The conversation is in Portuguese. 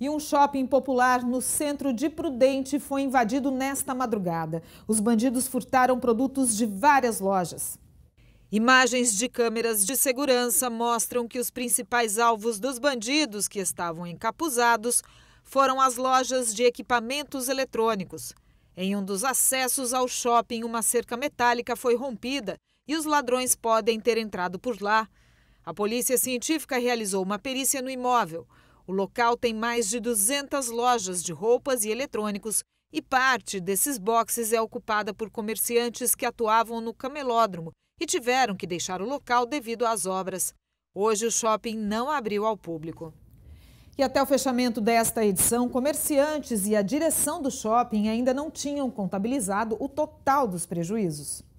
E um shopping popular no centro de Prudente foi invadido nesta madrugada. Os bandidos furtaram produtos de várias lojas. Imagens de câmeras de segurança mostram que os principais alvos dos bandidos que estavam encapuzados foram as lojas de equipamentos eletrônicos. Em um dos acessos ao shopping, uma cerca metálica foi rompida e os ladrões podem ter entrado por lá. A polícia científica realizou uma perícia no imóvel. O local tem mais de 200 lojas de roupas e eletrônicos e parte desses boxes é ocupada por comerciantes que atuavam no camelódromo e tiveram que deixar o local devido às obras. Hoje o shopping não abriu ao público. E até o fechamento desta edição, comerciantes e a direção do shopping ainda não tinham contabilizado o total dos prejuízos.